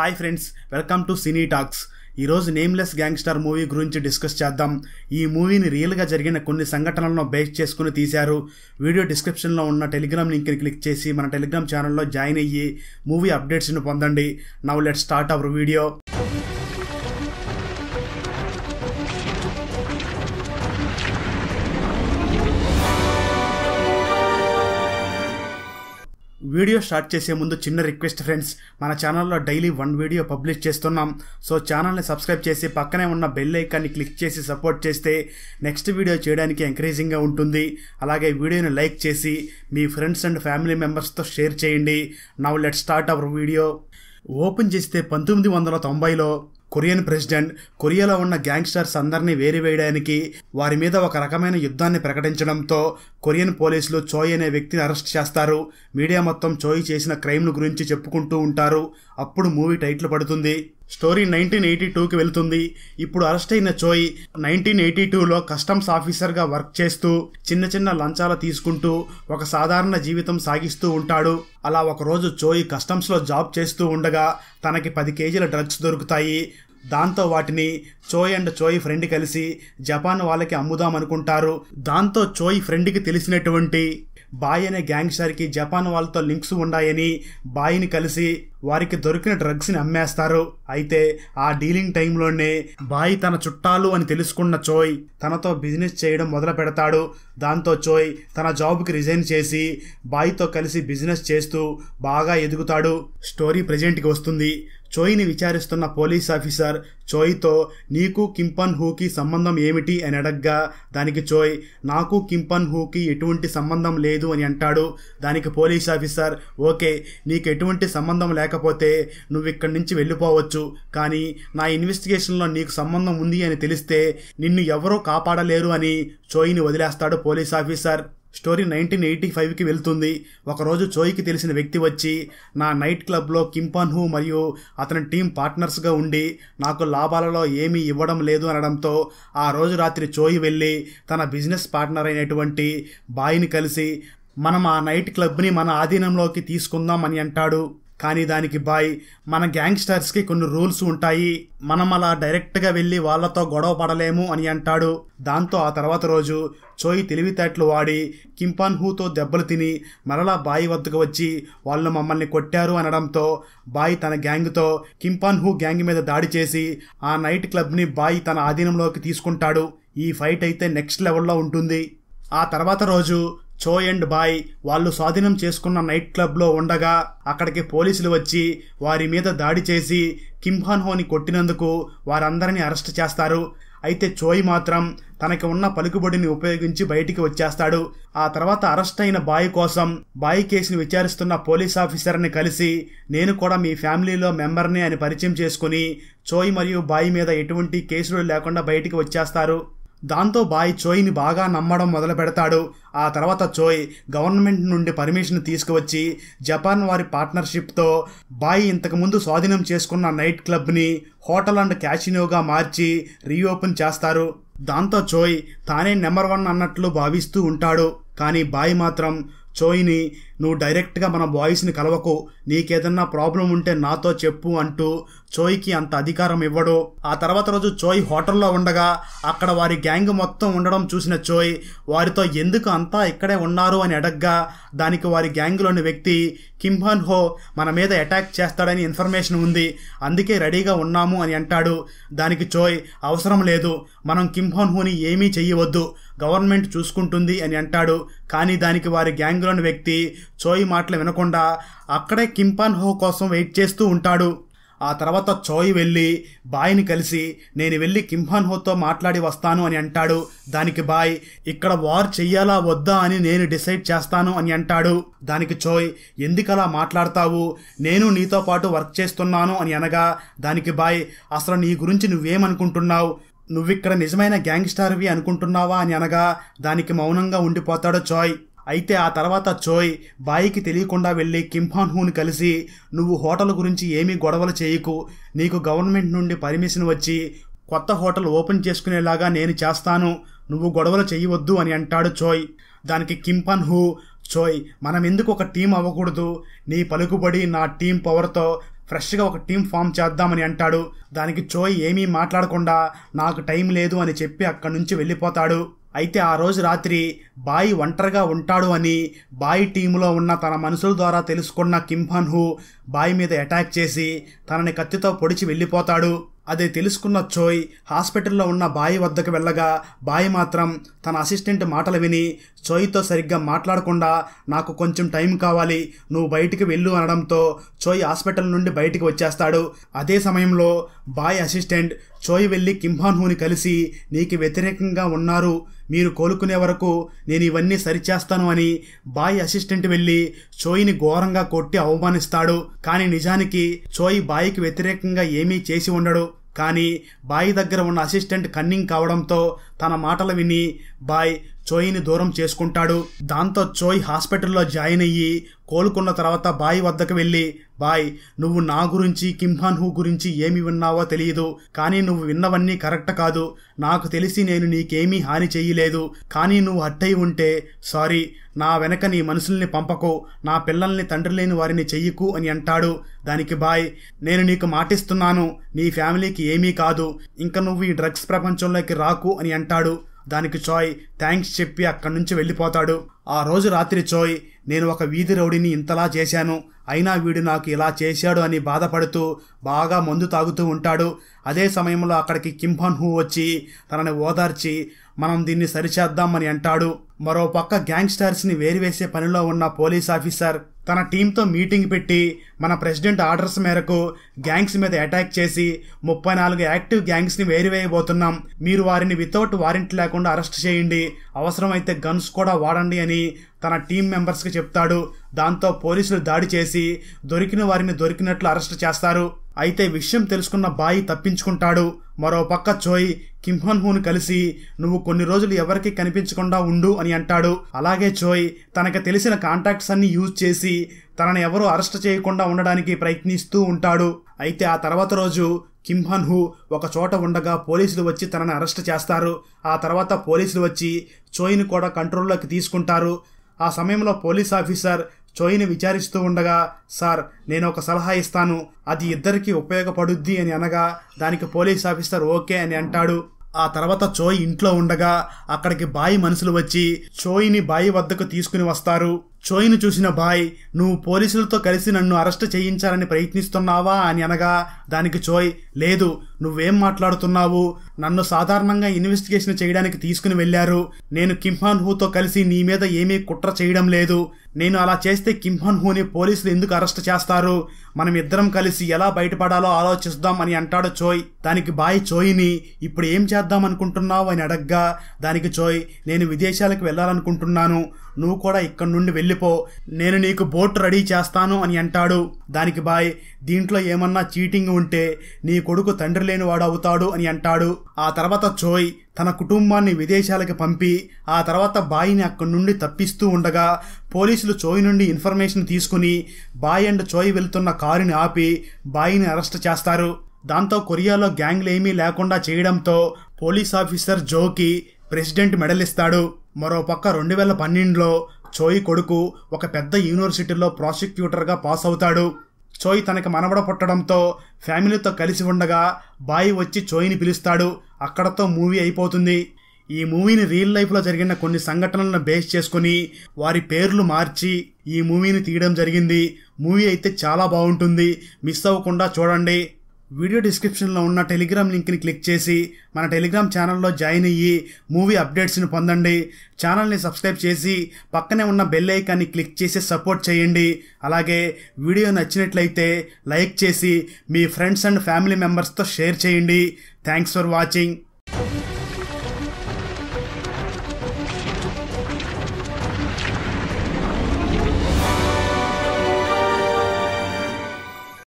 hi friends welcome to cine talks ఈరోజు nameless gangster movie గురించి discuss చేద్దాం ఈ మూవీని రియల్గా జరిగిన కొన్ని సంఘటనలను బేస్ చేసుకుని తీశారు వీడియో డిస్క్రిప్షన్లో ఉన్న టెలిగ్రామ్ లింక్ని క్లిక్ చేసి మన టెలిగ్రామ్ ఛానల్లో జాయిన్ అయ్యి మూవీ అప్డేట్స్ని పొందండి now let start our video video start చేసే ముందు చిన్న రిక్వెస్ట్ ఫ్రెండ్స్ మన ఛానల్లో డైలీ వన్ వీడియో పబ్లిష్ చేస్తున్నాం సో ఛానల్ని సబ్స్క్రైబ్ చేసి పక్కనే ఉన్న బెల్ ఐకాన్ని క్లిక్ చేసి సపోర్ట్ చేస్తే నెక్స్ట్ వీడియో చేయడానికి ఎంకరేజింగ్గా ఉంటుంది అలాగే వీడియోని లైక్ చేసి మీ ఫ్రెండ్స్ అండ్ ఫ్యామిలీ మెంబర్స్తో షేర్ చేయండి now let start our video open చేస్తే పంతొమ్మిది వందల తొంభైలో కొరియన్ ప్రెసిడెంట్ కొరియాలో ఉన్న గ్యాంగ్స్టర్స్ అందరినీ వేరివేయడానికి వారి మీద ఒక రకమైన యుద్ధాన్ని ప్రకటించడంతో కొరియన్ పోలీసులు చోయ్ అనే వ్యక్తిని అరెస్ట్ చేస్తారు మీడియా మొత్తం చోయ్ చేసిన క్రైమ్ను గురించి చెప్పుకుంటూ ఉంటారు అప్పుడు మూవీ టైట్లు పడుతుంది స్టోరీ నైన్టీన్ ఎయిటీ టూకి వెళ్తుంది ఇప్పుడు అరెస్ట్ అయిన చోయ్ నైన్టీన్ ఎయిటీ టూలో కస్టమ్స్ ఆఫీసర్గా వర్క్ చేస్తూ చిన్న చిన్న లంచాలు తీసుకుంటూ ఒక సాధారణ జీవితం సాగిస్తూ ఉంటాడు అలా ఒకరోజు చోయ్ కస్టమ్స్లో జాబ్ చేస్తూ ఉండగా తనకి పది కేజీల డ్రగ్స్ దొరుకుతాయి దాంతో వాటిని చోయ్ అండ్ చోయ్ ఫ్రెండ్ కలిసి జపాన్ వాళ్ళకి అమ్ముదామనుకుంటారు దాంతో చోయ్ ఫ్రెండ్కి తెలిసినటువంటి బాయ్ అనే గ్యాంగ్స్టర్కి జపాన్ వాళ్ళతో లింక్స్ ఉన్నాయని బాయ్ని కలిసి వారికి దొరికిన డ్రగ్స్ని అమ్మేస్తారు అయితే ఆ డీలింగ్ టైంలోనే బాయ్ తన చుట్టాలు అని తెలుసుకున్న చోయ్ తనతో బిజినెస్ చేయడం మొదలు పెడతాడు దాంతో చోయ్ తన జాబ్కి రిజైన్ చేసి బాయ్తో కలిసి బిజినెస్ చేస్తూ బాగా ఎదుగుతాడు స్టోరీ ప్రజెంట్కి వస్తుంది ని విచారిస్తున్న పోలీస్ ఆఫీసర్ చోయ్తో నీకు కింపన్ హూకి సంబంధం ఏమిటి అని అడగ్గా దానికి చోయ్ నాకు కింపన్ హూకి ఎటువంటి సంబంధం లేదు అని అంటాడు దానికి పోలీస్ ఆఫీసర్ ఓకే నీకు ఎటువంటి సంబంధం లేకపోతే నువ్వు ఇక్కడి నుంచి వెళ్ళిపోవచ్చు కానీ నా ఇన్వెస్టిగేషన్లో నీకు సంబంధం ఉంది అని తెలిస్తే నిన్ను ఎవరూ కాపాడలేరు అని ని వదిలేస్తాడు police officer story nineteen eighty ఫైవ్కి వెళ్తుంది ఒకరోజు చోయ్కి తెలిసిన వ్యక్తి వచ్చి నా నైట్ క్లబ్లో కింపాన్హు మరియు అతని టీం పార్ట్నర్స్గా ఉండి నాకు లాభాలలో ఏమీ ఇవ్వడం లేదు అనడంతో ఆ రోజు రాత్రి చోయి వెళ్ళి తన బిజినెస్ పార్ట్నర్ అయినటువంటి బాయిని కలిసి మనం ఆ నైట్ క్లబ్ని మన ఆధీనంలోకి తీసుకుందాం అని అంటాడు కానీ దానికి బాయ్ మన గ్యాంగ్స్టర్స్కి కొన్ని రూల్స్ ఉంటాయి మనం అలా డైరెక్ట్గా వెళ్ళి వాళ్ళతో గొడవ పడలేము అని అంటాడు దాంతో ఆ తర్వాత రోజు చోయి తెలివితేటలు వాడి కింపాన్ హూతో దెబ్బలు తిని మరలా బాయి వద్దకు వచ్చి వాళ్ళు మమ్మల్ని కొట్టారు అనడంతో బాయ్ తన గ్యాంగ్తో కింపాన్ హూ గ్యాంగ్ మీద దాడి చేసి ఆ నైట్ క్లబ్ని బాయ్ తన ఆధీనంలోకి తీసుకుంటాడు ఈ ఫైట్ అయితే నెక్స్ట్ లెవెల్లో ఉంటుంది ఆ తర్వాత రోజు చో అండ్ బాయ్ వాళ్ళు స్వాధీనం చేసుకున్న నైట్ క్లబ్లో ఉండగా అక్కడికి పోలీసులు వచ్చి వారి మీద దాడి చేసి కింహాన్ హోని కొట్టినందుకు వారందరినీ అరెస్ట్ చేస్తారు అయితే చోయ్ మాత్రం తనకి ఉన్న పలుకుబడిని ఉపయోగించి బయటికి వచ్చేస్తాడు ఆ తర్వాత అరెస్ట్ అయిన బాయ్ కోసం బాయ్ కేసును విచారిస్తున్న పోలీస్ ఆఫీసర్ని కలిసి నేను కూడా మీ ఫ్యామిలీలో మెంబర్ని అని పరిచయం చేసుకుని చోయ్ మరియు బాయ్ మీద ఎటువంటి కేసులు లేకుండా బయటికి వచ్చేస్తారు దాంతో బాయ్ చోయ్ని బాగా నమ్మడం మొదలు పెడతాడు ఆ తర్వాత చోయ్ గవర్నమెంట్ నుండి పర్మిషన్ తీసుకువచ్చి జపాన్ వారి పార్ట్నర్షిప్తో బాయ్ ఇంతకుముందు స్వాధీనం చేసుకున్న నైట్ క్లబ్ని హోటల్ అండ్ క్యాషినోగా మార్చి రీఓపెన్ చేస్తారు దాంతో చోయ్ తానే నెంబర్ వన్ అన్నట్లు భావిస్తూ ఉంటాడు కానీ బాయ్ మాత్రం చోయ్ని నువ్వు డైరెక్ట్గా మన బాయ్స్ని కలవకు నీకేదన్నా ప్రాబ్లం ఉంటే నాతో చెప్పు అంటూ చోయ్కి అంత అధికారం ఇవ్వడు ఆ తర్వాత రోజు చోయ్ హోటల్లో ఉండగా అక్కడ వారి గ్యాంగ్ మొత్తం ఉండడం చూసిన చోయ్ వారితో ఎందుకు అంతా ఇక్కడే ఉన్నారు అని అడగ్గా దానికి వారి గ్యాంగ్లోని వ్యక్తి కింహాన్ హో మన మీద అటాక్ చేస్తాడని ఇన్ఫర్మేషన్ ఉంది అందుకే రెడీగా ఉన్నాము అని అంటాడు దానికి చోయ్ అవసరం లేదు మనం కింహాన్ హోని ఏమీ చెయ్యవద్దు గవర్నమెంట్ చూసుకుంటుంది అని అంటాడు కానీ దానికి వారి గ్యాంగ్లోని వ్యక్తి చోయి మాటలు వినకుండా అక్కడే కింపాన్ హో కోసం వెయిట్ చేస్తూ ఉంటాడు ఆ తర్వాత చోయ్ వెళ్ళి బాయ్ని కలిసి నేను వెళ్ళి కింహాన్ హోతో మాట్లాడి వస్తాను అని అంటాడు దానికి బాయ్ ఇక్కడ వార్ చెయ్యాలా వద్దా అని నేను డిసైడ్ చేస్తాను అని అంటాడు దానికి చోయ్ ఎందుకలా మాట్లాడతావు నేను నీతో పాటు వర్క్ చేస్తున్నాను అని అనగా దానికి బాయ్ అసలు నీ గురించి నువ్వేమనుకుంటున్నావు నువ్విక్కడ నిజమైన గ్యాంగ్స్టార్వి అనుకుంటున్నావా అని అనగా దానికి మౌనంగా ఉండిపోతాడు చోయ్ అయితే ఆ తర్వాత చోయ్ బాయికి తెలియకుండా వెళ్ళి కింహాన్ హూని కలిసి నువ్వు హోటల్ గురించి ఏమీ గొడవలు చేయకు నీకు గవర్నమెంట్ నుండి పర్మిషన్ వచ్చి కొత్త హోటల్ ఓపెన్ చేసుకునేలాగా నేను చేస్తాను నువ్వు గొడవలు చేయవద్దు అని అంటాడు చోయ్ దానికి కింపన్ హూ చోయ్ మనం ఎందుకు ఒక టీం అవ్వకూడదు నీ పలుకుబడి నా టీం పవర్తో ఫ్రెష్గా ఒక టీం ఫామ్ చేద్దామని అంటాడు దానికి చోయ్ ఏమీ మాట్లాడకుండా నాకు టైం లేదు అని చెప్పి అక్కడి నుంచి వెళ్ళిపోతాడు అయితే ఆ రోజు రాత్రి బాయి ఒంటరిగా ఉంటాడు అని బాయి టీంలో ఉన్న తన మనుషుల ద్వారా తెలుసుకున్న కింఫన్ హు బాయి మీద అటాక్ చేసి తనని కత్తితో పొడిచి వెళ్ళిపోతాడు అది తెలుసుకున్న చోయ్ హాస్పిటల్లో ఉన్న బాయి వద్దకు వెళ్ళగా బాయి మాత్రం తన అసిస్టెంట్ మాటలు విని చోయ్తో సరిగ్గా మాట్లాడకుండా నాకు కొంచెం టైం కావాలి నువ్వు బయటికి వెళ్ళు అనడంతో చోయ్ హాస్పిటల్ నుండి బయటికి వచ్చేస్తాడు అదే సమయంలో బాయ్ అసిస్టెంట్ చోయ్ వెళ్ళి కింహాన్ కలిసి నీకు వ్యతిరేకంగా ఉన్నారు మీరు కోలుకునే వరకు నేను ఇవన్నీ సరిచేస్తాను అని బాయ్ అసిస్టెంట్ వెళ్ళి చోయ్ని ఘోరంగా కొట్టి అవమానిస్తాడు కానీ నిజానికి చోయ్ బాయ్కి వ్యతిరేకంగా ఏమీ చేసి ఉండడు కానీ బాయ్ దగ్గర ఉన్న అసిస్టెంట్ కన్నింగ్ కావడంతో తన మాటలు విని బాయ్ చోయిని దూరం చేసుకుంటాడు దాంతో చోయ్ హాస్పిటల్లో జాయిన్ అయ్యి కోలుకున్న తర్వాత బాయ్ వద్దకు వెళ్ళి బాయ్ నువ్వు నా గురించి కింహాన్ హు గురించి ఏమి విన్నావో తెలియదు కానీ నువ్వు విన్నవన్నీ కరెక్ట్ కాదు నాకు తెలిసి నేను నీకేమీ హాని చేయలేదు కానీ నువ్వు అట్టయి ఉంటే సారీ నా వెనక నీ మనుషుల్ని పంపకు నా పిల్లల్ని తండ్రి లేని వారిని చెయ్యకు అని అంటాడు దానికి బాయ్ నేను నీకు మాటిస్తున్నాను నీ ఫ్యామిలీకి ఏమీ కాదు ఇంకా నువ్వు ఈ డ్రగ్స్ ప్రపంచంలోకి రాకు అని అంటాడు దానికి చోయ్ థ్యాంక్స్ చెప్పి అక్కడి నుంచి వెళ్ళిపోతాడు ఆ రోజు రాత్రి చోయ్ నేను ఒక వీధి రౌడీని ఇంతలా చేశాను అయినా వీడు నాకు ఇలా చేశాడు అని బాధపడుతూ బాగా మందు తాగుతూ ఉంటాడు అదే సమయంలో అక్కడికి కింహన్ హూ వచ్చి తనని ఓదార్చి మనం దీన్ని సరిచేద్దామని అంటాడు మరో పక్క గ్యాంగ్స్టర్స్ని వేరువేసే పనిలో ఉన్న పోలీస్ ఆఫీసర్ తన టీంతో మీటింగ్ పెట్టి మన ప్రెసిడెంట్ ఆర్డర్స్ మేరకు గ్యాంగ్స్ మీద అటాక్ చేసి ముప్పై నాలుగు యాక్టివ్ గ్యాంగ్స్ని వేరువేయబోతున్నాం మీరు వారిని వితౌట్ వారెంట్ లేకుండా అరెస్ట్ చేయండి అవసరమైతే గన్స్ కూడా వాడండి అని తన టీం మెంబర్స్కి చెప్తాడు దాంతో పోలీసులు దాడి చేసి దొరికిన వారిని దొరికినట్లు అరెస్ట్ చేస్తారు అయితే విషయం తెలుసుకున్న బాయి తప్పించుకుంటాడు మరోపక్క చోయ్ కింహన్ హూను కలిసి నువ్వు కొన్ని రోజులు ఎవరికి కనిపించకుండా ఉండు అని అంటాడు అలాగే చోయ్ తనకు తెలిసిన కాంటాక్ట్స్ అన్ని యూజ్ చేసి తనని ఎవరూ అరెస్ట్ చేయకుండా ఉండడానికి ప్రయత్నిస్తూ ఉంటాడు అయితే ఆ తర్వాత రోజు కింహన్ హు ఒక చోట ఉండగా పోలీసులు వచ్చి తనని అరెస్ట్ చేస్తారు ఆ తర్వాత పోలీసులు వచ్చి చోయ్ని కూడా కంట్రోల్లోకి తీసుకుంటారు ఆ సమయంలో పోలీస్ ఆఫీసర్ చోయిని విచారిస్తూ ఉండగా సార్ నేను ఒక సలహా ఇస్తాను అది ఇద్దరికీ ఉపయోగపడుద్ది అని అనగా దానికి పోలీస్ ఆఫీసర్ ఓకే అని అంటాడు ఆ తర్వాత చోయ్ ఇంట్లో ఉండగా అక్కడికి బాయి మనుషులు వచ్చి చోయిని బాయి వద్దకు తీసుకుని వస్తారు చోయ్ను చూసిన బాయ్ నువ్వు పోలీసులతో కలిసి నన్ను అరెస్ట్ చేయించాలని ప్రయత్నిస్తున్నావా అని అనగా దానికి చోయ్ లేదు నువ్వేం మాట్లాడుతున్నావు నన్ను సాధారణంగా ఇన్వెస్టిగేషన్ చేయడానికి తీసుకుని వెళ్లారు నేను కింహాన్ హూతో కలిసి నీ మీద ఏమీ కుట్ర చేయడం లేదు నేను అలా చేస్తే కింహాన్ హూని పోలీసులు ఎందుకు అరెస్ట్ చేస్తారు మనం ఇద్దరం కలిసి ఎలా బయటపడాలో ఆలోచిస్తాం అని అంటాడు చోయ్ దానికి బాయ్ చోయిని ఇప్పుడు ఏం చేద్దాం అనుకుంటున్నావు అని అడగ్గా దానికి చోయ్ నేను విదేశాలకు వెళ్ళాలనుకుంటున్నాను నువ్వు కూడా ఇక్కడి నుండి వెళ్ళి వెళ్ళిపో నేను నీకు బోట్ రెడీ చేస్తాను అని అంటాడు దానికి బాయ్ దీంట్లో ఏమన్నా చీటింగ్ ఉంటే నీ కొడుకు తండ్రి లేనివాడు అవుతాడు అని అంటాడు ఆ తర్వాత చోయ్ తన కుటుంబాన్ని విదేశాలకు పంపి ఆ తర్వాత బాయిని అక్కడి నుండి తప్పిస్తూ ఉండగా పోలీసులు చోయ్ నుండి ఇన్ఫర్మేషన్ తీసుకుని బాయ్ అండ్ చోయ్ వెళ్తున్న కారుని ఆపి బాయిని అరెస్ట్ చేస్తారు దాంతో కొరియాలో గ్యాంగ్లు ఏమీ లేకుండా చేయడంతో పోలీస్ ఆఫీసర్ జోకి ప్రెసిడెంట్ మెడల్ ఇస్తాడు మరోపక్క రెండు వేల పన్నెండులో చోయి కొడుకు ఒక పెద్ద యూనివర్సిటీలో ప్రాసిక్యూటర్గా పాస్ అవుతాడు చోయ్ తనకి మనవడ పుట్టడంతో ఫ్యామిలీతో కలిసి ఉండగా బాయి వచ్చి చోయ్ని పిలుస్తాడు అక్కడతో మూవీ అయిపోతుంది ఈ మూవీని రియల్ లైఫ్లో జరిగిన కొన్ని సంఘటనలను బేస్ చేసుకుని వారి పేర్లు మార్చి ఈ మూవీని తీయడం జరిగింది మూవీ అయితే చాలా బాగుంటుంది మిస్ అవ్వకుండా చూడండి వీడియో డిస్క్రిప్షన్లో ఉన్న టెలిగ్రామ్ లింక్ని క్లిక్ చేసి మన టెలిగ్రామ్ ఛానల్లో జాయిన్ అయ్యి మూవీ అప్డేట్స్ని పొందండి ఛానల్ని సబ్స్క్రైబ్ చేసి పక్కనే ఉన్న బెల్ ఐకాన్ని క్లిక్ చేసి సపోర్ట్ చేయండి అలాగే వీడియో నచ్చినట్లయితే లైక్ చేసి మీ ఫ్రెండ్స్ అండ్ ఫ్యామిలీ మెంబర్స్తో షేర్ చేయండి థ్యాంక్స్ ఫర్ వాచింగ్